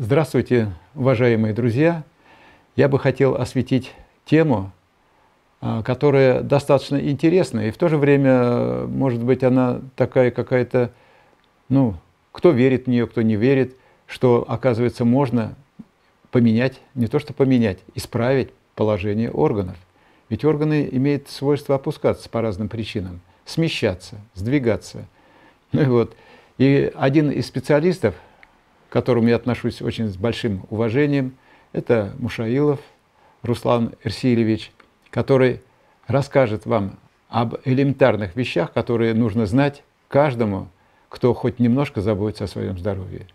Здравствуйте, уважаемые друзья! Я бы хотел осветить тему, а, которая достаточно интересна, и в то же время, может быть, она такая какая-то, ну, кто верит в нее, кто не верит, что, оказывается, можно поменять, не то что поменять, исправить положение органов. Ведь органы имеют свойство опускаться по разным причинам, смещаться, сдвигаться. Ну и вот, и один из специалистов – к которому я отношусь очень с большим уважением, это Мушаилов Руслан Эрсильевич, который расскажет вам об элементарных вещах, которые нужно знать каждому, кто хоть немножко заботится о своем здоровье.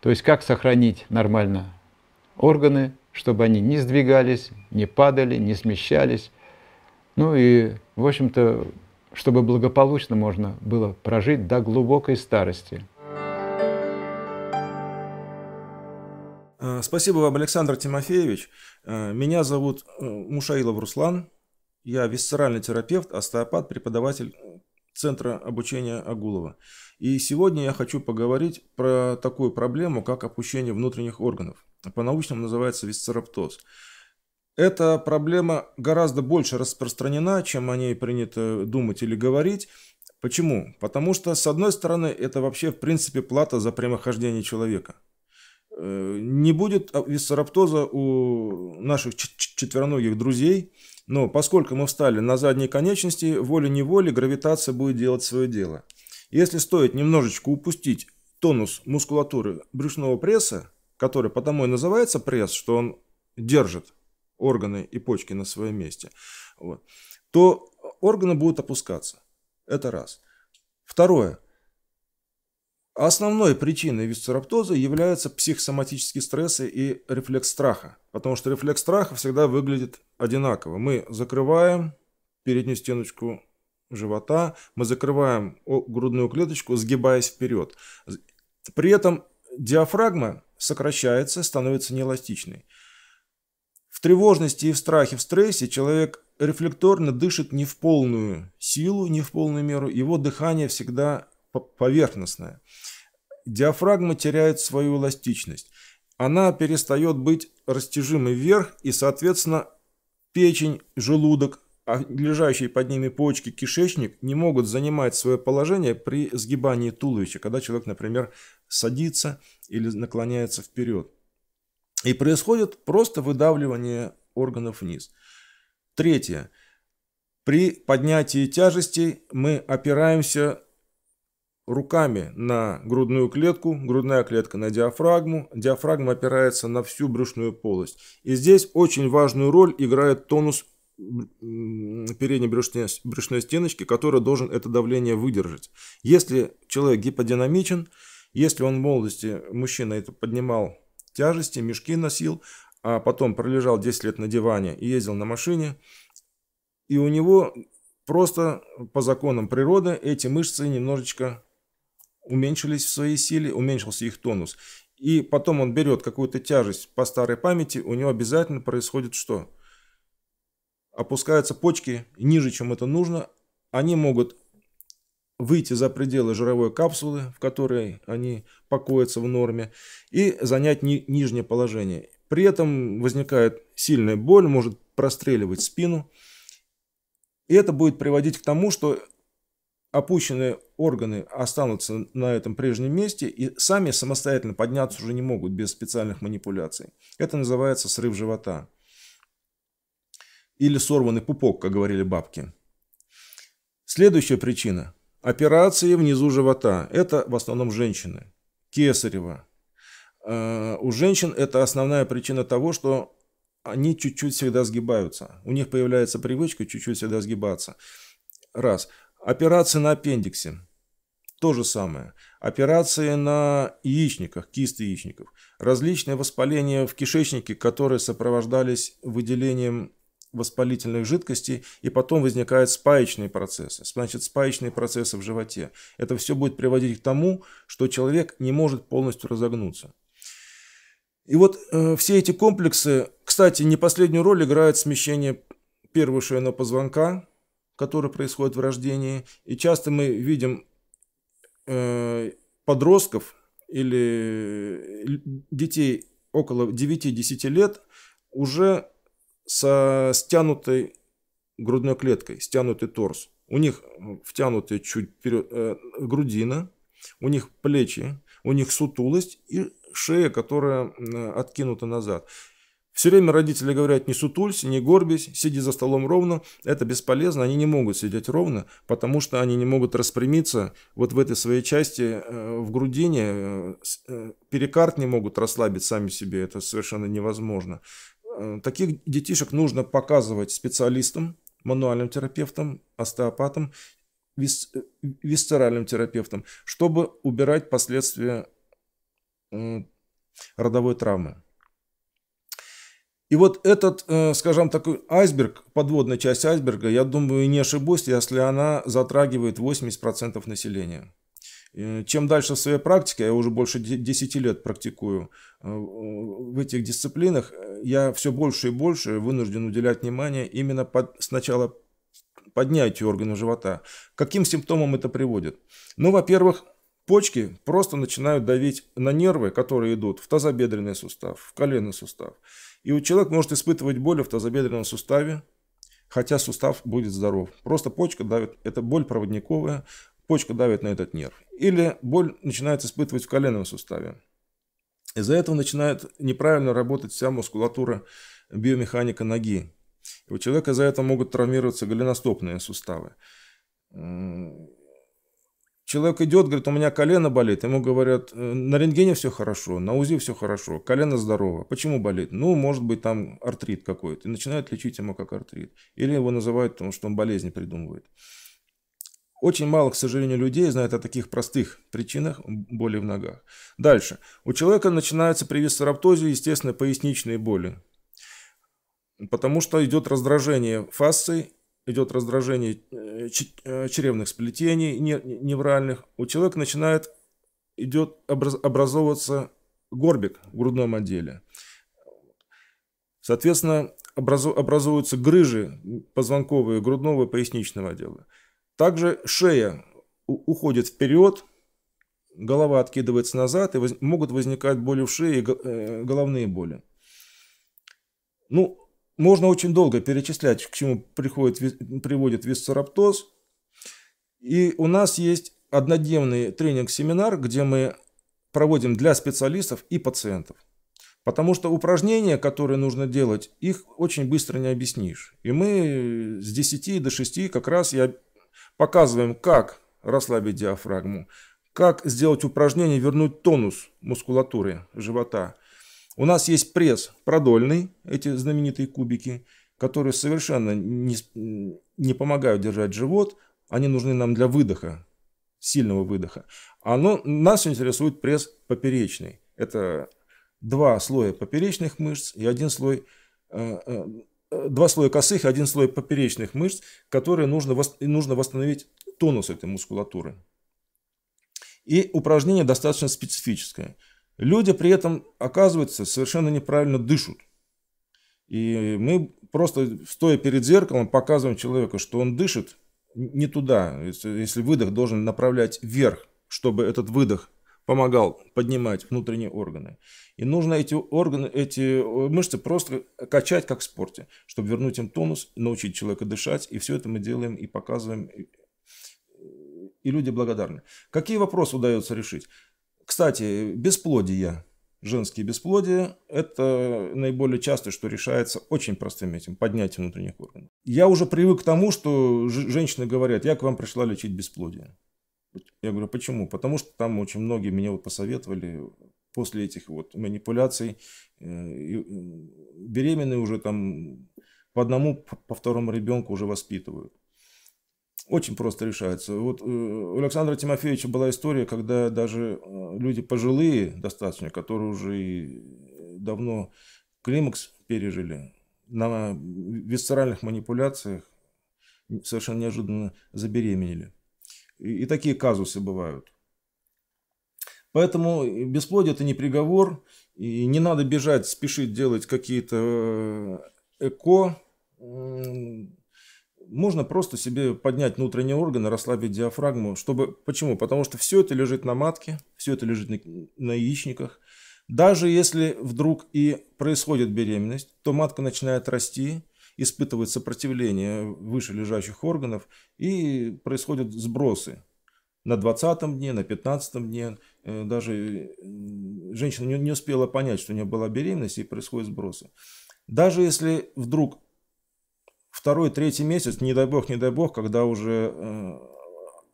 То есть как сохранить нормально органы, чтобы они не сдвигались, не падали, не смещались. Ну и, в общем-то, чтобы благополучно можно было прожить до глубокой старости – Э, спасибо вам, Александр Тимофеевич. Э, меня зовут э, Мушаилов Руслан. Я висцеральный терапевт, остеопат, преподаватель Центра обучения Агулова. И сегодня я хочу поговорить про такую проблему, как опущение внутренних органов. По-научному называется висцероптоз. Эта проблема гораздо больше распространена, чем о ней принято думать или говорить. Почему? Потому что, с одной стороны, это вообще в принципе плата за прямохождение человека. Э, не будет а, висцероптоза у наших четвероногих друзей, но поскольку мы встали на задние конечности, волей-неволей гравитация будет делать свое дело. Если стоит немножечко упустить тонус мускулатуры брюшного пресса, который потому и называется пресс, что он держит органы и почки на своем месте, вот, то э, органы будут опускаться. Это раз. Второе. Основной причиной висцероптоза являются психосоматические стрессы и рефлекс страха, потому что рефлекс страха всегда выглядит одинаково. Мы закрываем переднюю стеночку живота, мы закрываем грудную клеточку, сгибаясь вперед. При этом диафрагма сокращается, становится неэластичной. В тревожности и в страхе, в стрессе человек рефлекторно дышит не в полную силу, не в полную меру, его дыхание всегда поверхностная. Диафрагма теряет свою эластичность. Она перестает быть растяжимой вверх и, соответственно, печень, желудок, а лежащие под ними почки, кишечник не могут занимать свое положение при сгибании туловища, когда человек, например, садится или наклоняется вперед. И происходит просто выдавливание органов вниз. Третье. При поднятии тяжести мы опираемся руками на грудную клетку, грудная клетка на диафрагму, диафрагма опирается на всю брюшную полость. И здесь очень важную роль играет тонус передней брюшной, брюшной стеночки, который должен это давление выдержать. Если человек гиподинамичен, если он в молодости, мужчина это поднимал тяжести, мешки носил, а потом пролежал 10 лет на диване и ездил на машине, и у него просто по законам природы эти мышцы немножечко уменьшились в своей силе, уменьшился их тонус. И потом он берет какую-то тяжесть по старой памяти, у него обязательно происходит что? Опускаются почки ниже, чем это нужно. Они могут выйти за пределы жировой капсулы, в которой они покоятся в норме, и занять ни нижнее положение. При этом возникает сильная боль, может простреливать спину. И это будет приводить к тому, что опущенные органы останутся на этом прежнем месте и сами самостоятельно подняться уже не могут без специальных манипуляций. Это называется срыв живота. Или сорванный пупок, как говорили бабки. Следующая причина. Операции внизу живота. Это в основном женщины. Кесарева. Э, у женщин это основная причина того, что они чуть-чуть всегда сгибаются. У них появляется привычка чуть-чуть всегда сгибаться. Раз. Операция на аппендиксе. То же самое. Операции на яичниках, кисты яичников. Различные воспаления в кишечнике, которые сопровождались выделением воспалительных жидкостей, и потом возникают спаечные процессы. Значит, спаечные процессы в животе. Это все будет приводить к тому, что человек не может полностью разогнуться. И вот э, все эти комплексы, кстати, не последнюю роль играет смещение первого шейного позвонка, который происходит в рождении. И часто мы видим э, подростков или э, детей около 9-10 лет уже со стянутой грудной клеткой, стянутый торс. У них втянутая чуть вперед э, грудина, у них плечи, у них сутулость и шея, которая э, откинута назад. Все время родители говорят, не сутулься, не горбись, сиди за столом ровно. Это бесполезно, они не могут сидеть ровно, потому что они не могут распрямиться вот в этой своей части э, в грудине. Э, э, перекарт не могут расслабить сами себе, это совершенно невозможно. Э, таких детишек нужно показывать специалистам, мануальным терапевтам, остеопатам, вис, э, висцеральным терапевтам, чтобы убирать последствия родовой травмы. И вот этот, э, скажем, такой айсберг, подводная часть айсберга, я думаю, не ошибусь, если она затрагивает 80% населения. Э, чем дальше в своей практике, я уже больше 10 лет практикую э, в этих дисциплинах, я все больше и больше вынужден уделять внимание именно под, сначала поднятию органов живота. Каким симптомам это приводит? Ну, во-первых, почки просто начинают давить на нервы, которые идут в тазобедренный сустав, в коленный сустав. И вот человек может испытывать боль в тазобедренном суставе, хотя сустав будет здоров. Просто почка давит, это боль проводниковая, почка давит на этот нерв. Или боль начинает испытывать в коленном суставе. Из-за этого начинает неправильно работать вся мускулатура биомеханика ноги. И у человека из-за этого могут травмироваться голеностопные суставы. Человек идет, говорит, у меня колено болит. Ему говорят, «Э, на рентгене все хорошо, на УЗИ все хорошо, колено здорово. Почему болит? Ну, может быть, там артрит какой-то. И начинают лечить ему как артрит. Или его называют, потому что он болезни придумывает. Очень мало, к сожалению, людей знает о таких простых причинах боли в ногах. Дальше. У человека начинается при висцероптозе, естественно, поясничные боли. Потому что идет раздражение фасции идет раздражение э, черевных э, сплетений невральных, у человека начинает идет образовываться горбик в грудном отделе. Соответственно, образуются грыжи позвонковые, грудного и поясничного отдела. Также шея уходит вперед, голова откидывается назад, и могут возникать боли в шее и э, головные боли. Ну, можно очень долго перечислять, к чему приходит, приводит висцероптоз, И у нас есть однодневный тренинг-семинар, где мы проводим для специалистов и пациентов. Потому что упражнения, которые нужно делать, их очень быстро не объяснишь. И мы с 10 до 6 как раз я показываем, как расслабить диафрагму, как сделать упражнение, вернуть тонус мускулатуры живота, у нас есть пресс продольный, эти знаменитые кубики, которые совершенно не, не помогают держать живот. Они нужны нам для выдоха, сильного выдоха. А нас интересует пресс поперечный. Это два слоя поперечных мышц и один слой э, э, два слоя косых и один слой поперечных мышц, которые нужно, нужно восстановить тонус этой мускулатуры. И упражнение достаточно специфическое – Люди при этом, оказывается, совершенно неправильно дышат. И мы просто, стоя перед зеркалом, показываем человеку, что он дышит не туда. Если выдох должен направлять вверх, чтобы этот выдох помогал поднимать внутренние органы. И нужно эти органы, эти э, мышцы просто качать, как в спорте, чтобы вернуть им тонус, научить человека дышать. И все это мы делаем и показываем. И люди благодарны. Какие вопросы удается решить? Кстати, бесплодие, женские бесплодия, это наиболее часто, что решается очень простым этим, поднятием внутренних органов. Я уже привык к тому, что женщины говорят, я к вам пришла лечить бесплодие. Я говорю, «А почему? Потому что там очень многие меня вот посоветовали после этих вот манипуляций, э, э, беременные уже там по одному, по второму ребенку уже воспитывают. Очень просто решается. Вот э, у Александра Тимофеевича была история, когда даже люди пожилые достаточно, которые уже э, давно климакс пережили, на висцеральных манипуляциях совершенно неожиданно забеременели. И, и такие казусы бывают. Поэтому э, бесплодие это не приговор, и не надо бежать, спешить делать какие-то э, эко можно просто себе поднять внутренние органы, расслабить диафрагму, чтобы... Почему? Потому что все это лежит на матке, все это лежит на, на яичниках. Даже если вдруг и происходит беременность, то матка начинает расти, испытывает сопротивление выше лежащих органов и происходят сбросы. На 20 дне, на 15 дне э, даже женщина не успела понять, что у нее была беременность и происходят сбросы. Даже если вдруг второй, третий месяц, не дай бог, не дай бог, когда уже э,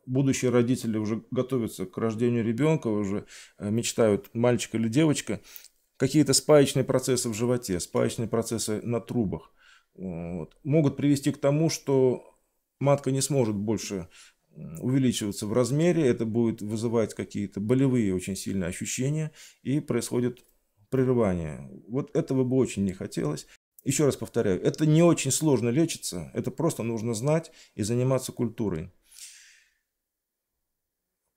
будущие родители уже готовятся к рождению ребенка, уже э, мечтают мальчик или девочка, какие-то спаечные процессы в животе, спаечные процессы на трубах вот, могут привести к тому, что матка не сможет больше увеличиваться в размере, это будет вызывать какие-то болевые очень сильные ощущения и происходит прерывание. Вот этого бы очень не хотелось. Еще раз повторяю, это не очень сложно лечится, это просто нужно знать и заниматься культурой.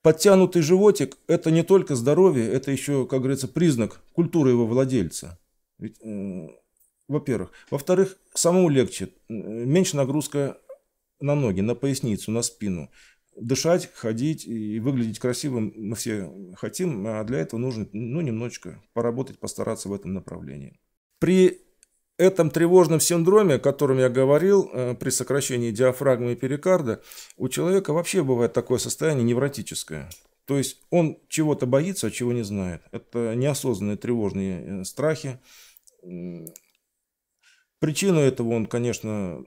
Подтянутый животик – это не только здоровье, это еще, как говорится, признак культуры его владельца. во-первых. Во-вторых, самому легче, меньше нагрузка на ноги, на поясницу, на спину. Дышать, ходить и выглядеть красивым мы все хотим, а для этого нужно ну, немножечко поработать, постараться в этом направлении. При этом тревожном синдроме, о котором я говорил, э, при сокращении диафрагмы и перикарда, у человека вообще бывает такое состояние невротическое. То есть он чего-то боится, а чего не знает. Это неосознанные тревожные э, страхи. Причину этого он, конечно,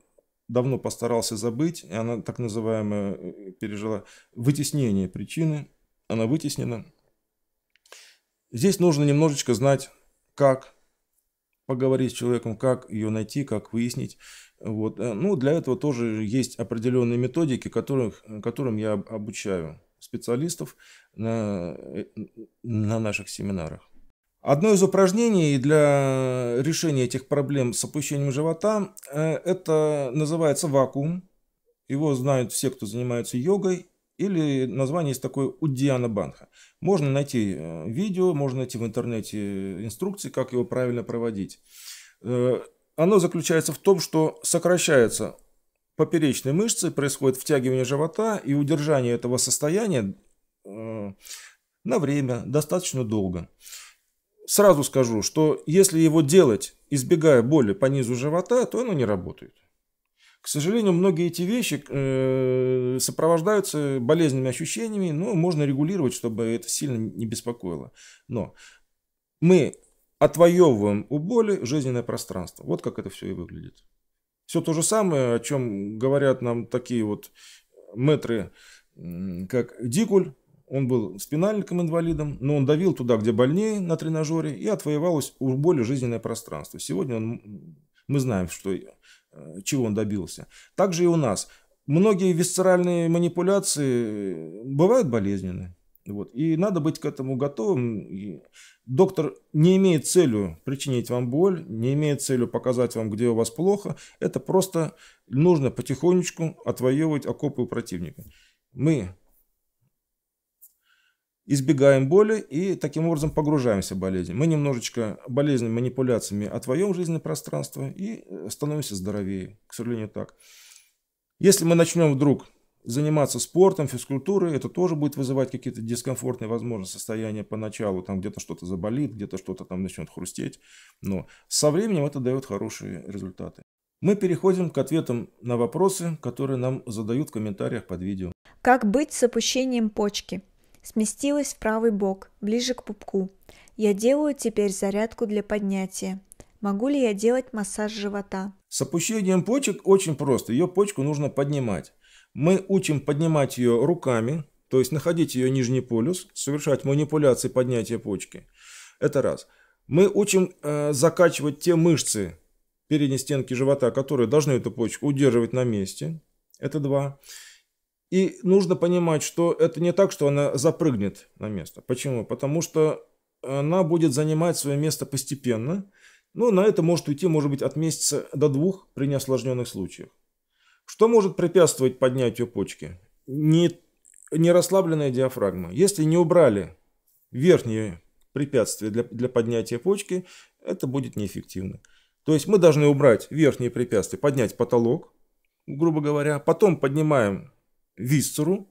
давно постарался забыть. И она так называемая э, пережила вытеснение причины. Она вытеснена. Здесь нужно немножечко знать, как поговорить с человеком, как ее найти, как выяснить. Вот. Э, ну, для этого тоже есть определенные методики, которых, э, которым я обучаю специалистов на, э, на наших семинарах. Одно из упражнений для решения этих проблем с опущением живота, это называется вакуум. Его знают все, кто занимается йогой или название есть такое у Диана Банха. Можно найти э, видео, можно найти в интернете инструкции, как его правильно проводить. Э, оно заключается в том, что сокращаются поперечные мышцы, происходит втягивание живота и удержание этого состояния э, на время, достаточно долго. Сразу скажу, что если его делать, избегая боли по низу живота, то оно не работает. К сожалению, многие эти вещи э, сопровождаются болезненными ощущениями, но можно регулировать, чтобы это сильно не беспокоило. Но мы отвоевываем у боли жизненное пространство. Вот как это все и выглядит. Все то же самое, о чем говорят нам такие вот метры, как Дикуль. Он был спинальником инвалидом, но он давил туда, где больнее, на тренажере, и отвоевалось у боли жизненное пространство. Сегодня он, мы знаем, что Э, чего он добился. Также и у нас. Многие висцеральные манипуляции э, бывают болезненны. Вот. И надо быть к этому готовым. И доктор не имеет целью причинить вам боль, не имеет целью показать вам, где у вас плохо. Это просто нужно потихонечку отвоевывать окопы у противника. Мы избегаем боли и таким образом погружаемся в болезнь. Мы немножечко болезненными манипуляциями отвоем жизненное пространство и э, становимся здоровее. К сожалению, так. Если мы начнем вдруг заниматься спортом, физкультурой, это тоже будет вызывать какие-то дискомфортные, возможно, состояния поначалу, там где-то что-то заболит, где-то что-то там начнет хрустеть, но со временем это дает хорошие результаты. Мы переходим к ответам на вопросы, которые нам задают в комментариях под видео. Как быть с опущением почки? сместилась в правый бок, ближе к пупку. Я делаю теперь зарядку для поднятия. Могу ли я делать массаж живота? С опущением почек очень просто. Ее почку нужно поднимать. Мы учим поднимать ее руками, то есть находить ее нижний полюс, совершать манипуляции поднятия почки. Это раз. Мы учим э, закачивать те мышцы передней стенки живота, которые должны эту почку удерживать на месте. Это два. И нужно понимать, что это не так, что она запрыгнет на место. Почему? Потому что она будет занимать свое место постепенно. Но ну, на это может уйти, может быть, от месяца до двух при неосложненных случаях. Что может препятствовать поднятию почки? Не, не расслабленная диафрагма. Если не убрали верхние препятствия для, для поднятия почки, это будет неэффективно. То есть мы должны убрать верхние препятствия, поднять потолок, грубо говоря, потом поднимаем висцеру,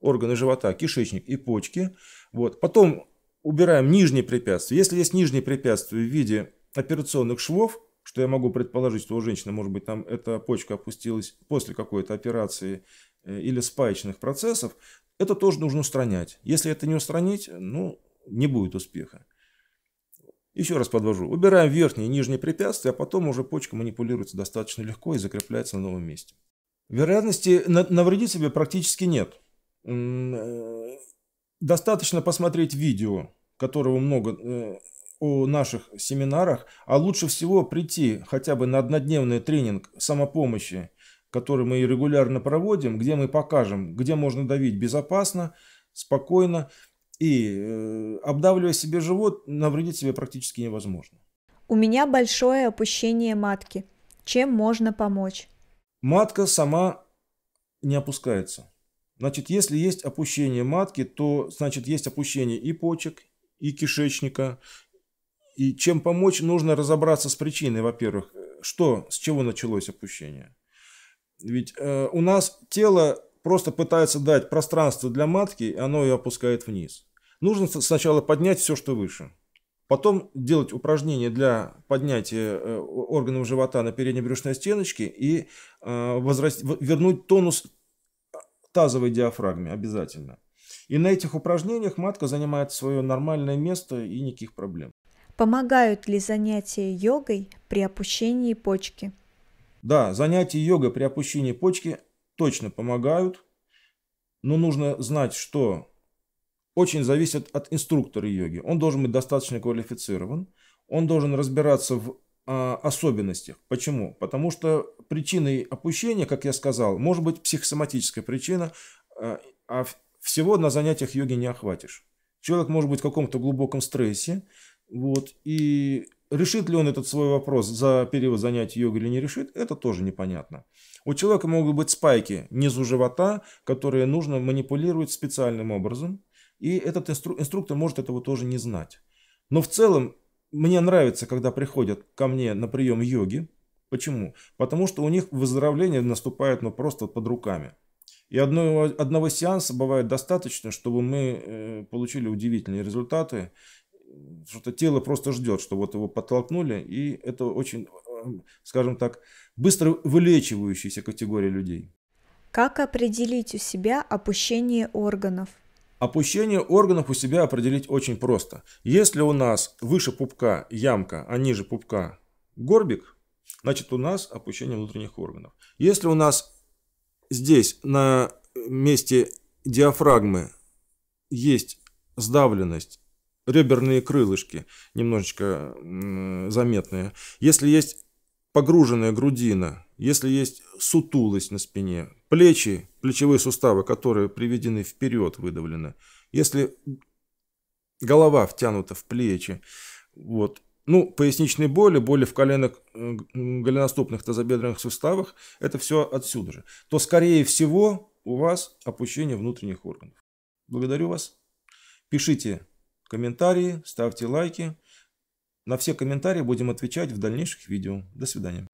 органы живота, кишечник и почки. Вот. Потом убираем нижние препятствия. Если есть нижние препятствия в виде операционных швов, что я могу предположить, что у женщины, может быть, там эта почка опустилась после какой-то операции э, или спаечных процессов, это тоже нужно устранять. Если это не устранить, ну, не будет успеха. Еще раз подвожу. Убираем верхние и нижние препятствия, а потом уже почка манипулируется достаточно легко и закрепляется на новом месте. Вероятности навредить себе практически нет. Э, достаточно посмотреть видео, которого много э, о наших семинарах, а лучше всего прийти хотя бы на однодневный тренинг самопомощи, который мы регулярно проводим, где мы покажем, где можно давить безопасно, спокойно и, э, обдавливая себе живот, навредить себе практически невозможно. У меня большое опущение матки. Чем можно помочь? Матка сама не опускается. Значит, если есть опущение матки, то значит есть опущение и почек, и кишечника. И чем помочь, нужно разобраться с причиной, во-первых. Что, с чего началось опущение? Ведь э, у нас тело просто пытается дать пространство для матки, и оно ее опускает вниз. Нужно сначала поднять все, что выше. Потом делать упражнения для поднятия э, органов живота на передней брюшной стеночке и э, возраст... вернуть тонус тазовой диафрагме обязательно. И на этих упражнениях матка занимает свое нормальное место и никаких проблем. Помогают ли занятия йогой при опущении почки? Да, занятия йогой при опущении почки точно помогают, но нужно знать, что очень зависит от инструктора йоги. Он должен быть достаточно квалифицирован, он должен разбираться в а, особенностях. Почему? Потому что причиной опущения, как я сказал, может быть психосоматическая причина, а, а всего на занятиях йоги не охватишь. Человек может быть в каком-то глубоком стрессе, вот, и решит ли он этот свой вопрос за период занятий йогой или не решит, это тоже непонятно. У человека могут быть спайки низу живота, которые нужно манипулировать специальным образом, и этот инстру- инструктор может этого тоже не знать. Но в целом мне нравится, когда приходят ко мне на прием йоги. Почему? Потому что у них выздоровление наступает ну, просто под руками. И одного, одного сеанса бывает достаточно, чтобы мы э, получили удивительные результаты. Что-то тело просто ждет, что вот его подтолкнули. И это очень, э, скажем так, быстро вылечивающаяся категория людей. Как определить у себя опущение органов? Опущение органов у себя определить очень просто. Если у нас выше пупка ямка, а ниже пупка горбик, значит у нас опущение внутренних органов. Если у нас здесь на месте диафрагмы есть сдавленность, реберные крылышки немножечко заметные. Если есть погруженная грудина, если есть сутулость на спине, плечи, плечевые суставы, которые приведены вперед, выдавлены, если голова втянута в плечи, вот, ну, поясничные боли, боли в коленах, голеностопных, тазобедренных суставах, это все отсюда же, то, скорее всего, у вас опущение внутренних органов. Благодарю вас. Пишите комментарии, ставьте лайки. На все комментарии будем отвечать в дальнейших видео. До свидания.